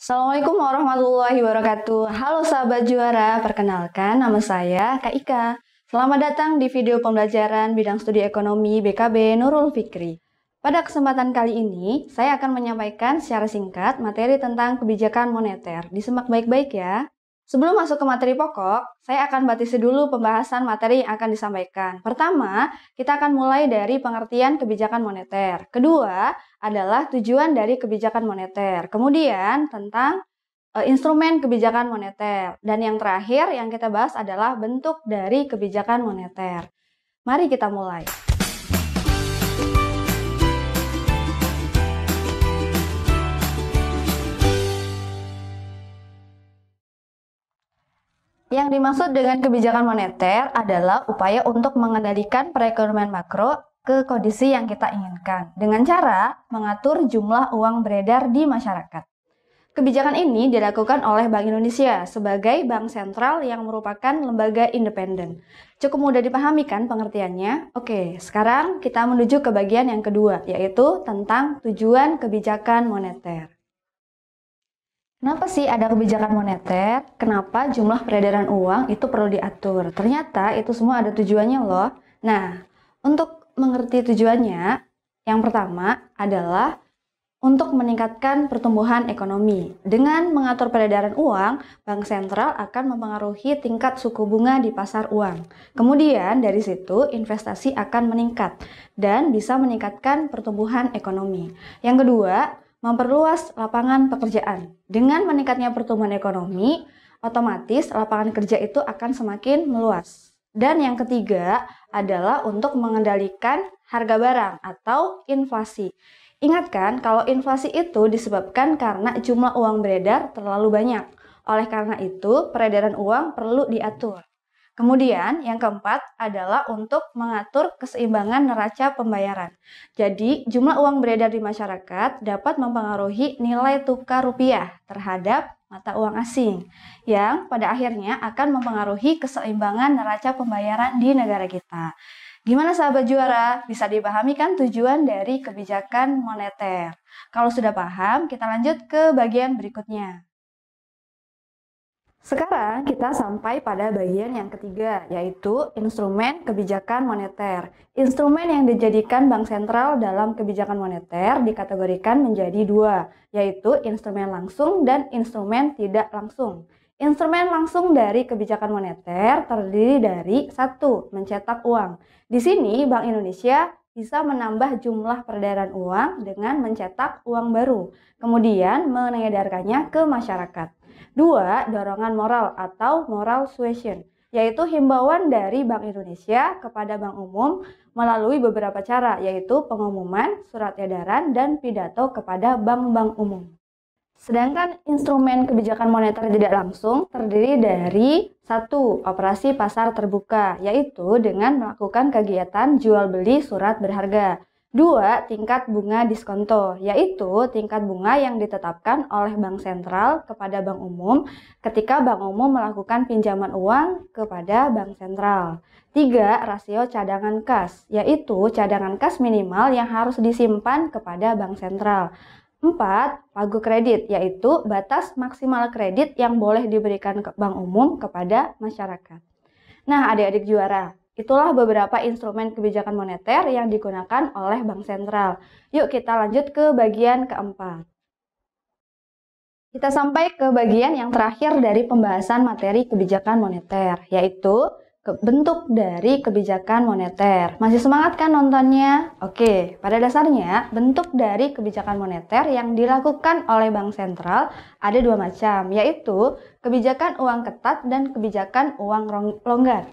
Assalamualaikum warahmatullahi wabarakatuh. Halo sahabat juara, perkenalkan nama saya Kak Ika. Selamat datang di video pembelajaran bidang studi ekonomi BKB Nurul Fikri. Pada kesempatan kali ini, saya akan menyampaikan secara singkat materi tentang kebijakan moneter. Disemak baik-baik ya. Sebelum masuk ke materi pokok, saya akan batisi dulu pembahasan materi yang akan disampaikan. Pertama, kita akan mulai dari pengertian kebijakan moneter. Kedua, adalah tujuan dari kebijakan moneter. Kemudian, tentang e, instrumen kebijakan moneter. Dan yang terakhir yang kita bahas adalah bentuk dari kebijakan moneter. Mari kita mulai. Yang dimaksud dengan kebijakan moneter adalah upaya untuk mengendalikan perekonomian makro ke kondisi yang kita inginkan dengan cara mengatur jumlah uang beredar di masyarakat. Kebijakan ini dilakukan oleh Bank Indonesia sebagai bank sentral yang merupakan lembaga independen. Cukup mudah dipahami kan pengertiannya? Oke, sekarang kita menuju ke bagian yang kedua, yaitu tentang tujuan kebijakan moneter. Kenapa sih ada kebijakan moneter? Kenapa jumlah peredaran uang itu perlu diatur? Ternyata itu semua ada tujuannya loh. Nah, untuk mengerti tujuannya, yang pertama adalah untuk meningkatkan pertumbuhan ekonomi. Dengan mengatur peredaran uang, bank sentral akan mempengaruhi tingkat suku bunga di pasar uang. Kemudian dari situ investasi akan meningkat dan bisa meningkatkan pertumbuhan ekonomi. Yang kedua, memperluas lapangan pekerjaan. Dengan meningkatnya pertumbuhan ekonomi, otomatis lapangan kerja itu akan semakin meluas. Dan yang ketiga adalah untuk mengendalikan harga barang atau inflasi. Ingatkan kalau inflasi itu disebabkan karena jumlah uang beredar terlalu banyak. Oleh karena itu, peredaran uang perlu diatur. Kemudian yang keempat adalah untuk mengatur keseimbangan neraca pembayaran. Jadi jumlah uang beredar di masyarakat dapat mempengaruhi nilai tukar rupiah terhadap mata uang asing yang pada akhirnya akan mempengaruhi keseimbangan neraca pembayaran di negara kita. Gimana sahabat juara? Bisa dipahami kan tujuan dari kebijakan moneter? Kalau sudah paham, kita lanjut ke bagian berikutnya. Sekarang kita sampai pada bagian yang ketiga, yaitu instrumen kebijakan moneter. Instrumen yang dijadikan bank sentral dalam kebijakan moneter dikategorikan menjadi dua, yaitu instrumen langsung dan instrumen tidak langsung. Instrumen langsung dari kebijakan moneter terdiri dari satu, mencetak uang. Di sini Bank Indonesia bisa menambah jumlah peredaran uang dengan mencetak uang baru, kemudian mengedarkannya ke masyarakat. Dua, dorongan moral atau moral suasion, yaitu himbauan dari Bank Indonesia kepada bank umum melalui beberapa cara, yaitu pengumuman, surat edaran, dan pidato kepada bank-bank umum. Sedangkan instrumen kebijakan moneter tidak langsung terdiri dari satu operasi pasar terbuka, yaitu dengan melakukan kegiatan jual beli surat berharga. Dua, tingkat bunga diskonto, yaitu tingkat bunga yang ditetapkan oleh bank sentral kepada bank umum ketika bank umum melakukan pinjaman uang kepada bank sentral. Tiga, rasio cadangan kas, yaitu cadangan kas minimal yang harus disimpan kepada bank sentral empat, Pagu kredit, yaitu batas maksimal kredit yang boleh diberikan ke bank umum kepada masyarakat. Nah, adik-adik juara, itulah beberapa instrumen kebijakan moneter yang digunakan oleh bank sentral. Yuk kita lanjut ke bagian keempat. Kita sampai ke bagian yang terakhir dari pembahasan materi kebijakan moneter, yaitu bentuk dari kebijakan moneter. Masih semangat kan nontonnya? Oke, pada dasarnya bentuk dari kebijakan moneter yang dilakukan oleh bank sentral ada dua macam, yaitu kebijakan uang ketat dan kebijakan uang longgar.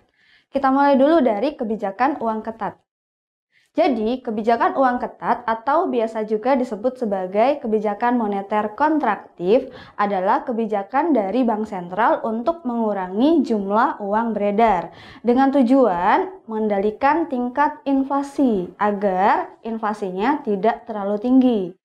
Kita mulai dulu dari kebijakan uang ketat. Jadi, kebijakan uang ketat atau biasa juga disebut sebagai kebijakan moneter kontraktif adalah kebijakan dari bank sentral untuk mengurangi jumlah uang beredar dengan tujuan mengendalikan tingkat inflasi agar inflasinya tidak terlalu tinggi.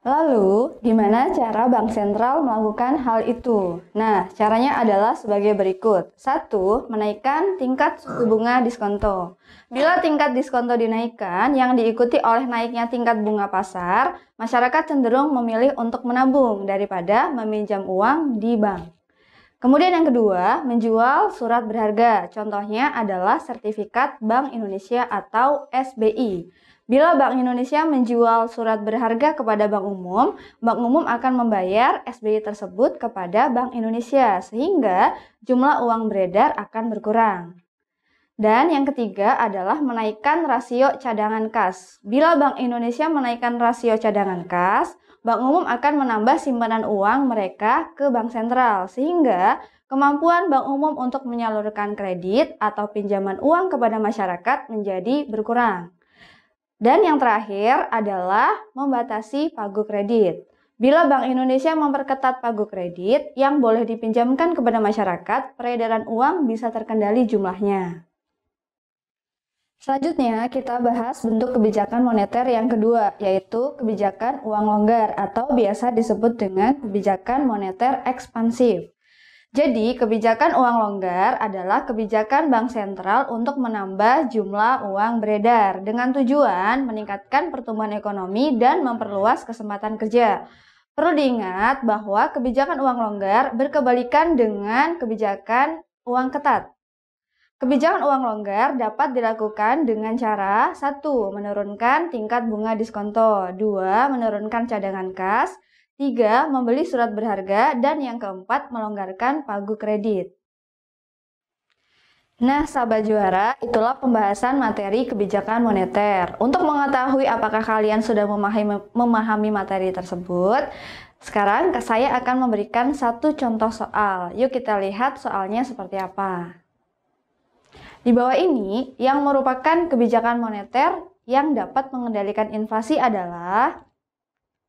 Lalu, gimana cara Bank Sentral melakukan hal itu? Nah, caranya adalah sebagai berikut. Satu, menaikkan tingkat suku bunga diskonto. Bila tingkat diskonto dinaikkan yang diikuti oleh naiknya tingkat bunga pasar, masyarakat cenderung memilih untuk menabung daripada meminjam uang di bank. Kemudian yang kedua, menjual surat berharga. Contohnya adalah sertifikat Bank Indonesia atau SBI. Bila Bank Indonesia menjual surat berharga kepada bank umum, bank umum akan membayar SBI tersebut kepada Bank Indonesia sehingga jumlah uang beredar akan berkurang. Dan yang ketiga adalah menaikkan rasio cadangan kas. Bila Bank Indonesia menaikkan rasio cadangan kas, bank umum akan menambah simpanan uang mereka ke bank sentral sehingga kemampuan bank umum untuk menyalurkan kredit atau pinjaman uang kepada masyarakat menjadi berkurang. Dan yang terakhir adalah membatasi pagu kredit. Bila Bank Indonesia memperketat pagu kredit yang boleh dipinjamkan kepada masyarakat, peredaran uang bisa terkendali jumlahnya. Selanjutnya, kita bahas bentuk kebijakan moneter yang kedua, yaitu kebijakan uang longgar atau biasa disebut dengan kebijakan moneter ekspansif. Jadi, kebijakan uang longgar adalah kebijakan bank sentral untuk menambah jumlah uang beredar dengan tujuan meningkatkan pertumbuhan ekonomi dan memperluas kesempatan kerja. Perlu diingat bahwa kebijakan uang longgar berkebalikan dengan kebijakan uang ketat. Kebijakan uang longgar dapat dilakukan dengan cara 1. menurunkan tingkat bunga diskonto, 2. menurunkan cadangan kas, Tiga, membeli surat berharga. Dan yang keempat, melonggarkan pagu kredit. Nah, sahabat juara, itulah pembahasan materi kebijakan moneter. Untuk mengetahui apakah kalian sudah memahami, memahami materi tersebut, sekarang saya akan memberikan satu contoh soal. Yuk kita lihat soalnya seperti apa. Di bawah ini, yang merupakan kebijakan moneter yang dapat mengendalikan inflasi adalah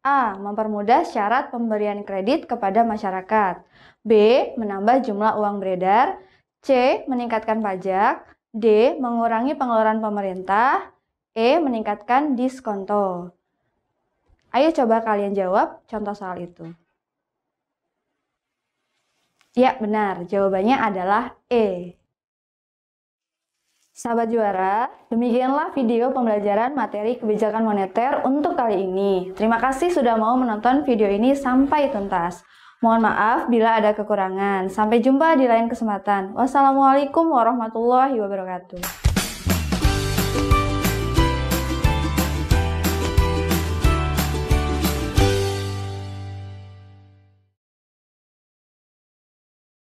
A. Mempermudah syarat pemberian kredit kepada masyarakat. B. Menambah jumlah uang beredar. C. Meningkatkan pajak. D. Mengurangi pengeluaran pemerintah. E. Meningkatkan diskonto. Ayo coba kalian jawab contoh soal itu. Ya, benar. Jawabannya adalah E. Sahabat juara, demikianlah video pembelajaran materi kebijakan moneter untuk kali ini. Terima kasih sudah mau menonton video ini sampai tuntas. Mohon maaf bila ada kekurangan. Sampai jumpa di lain kesempatan. Wassalamualaikum warahmatullahi wabarakatuh.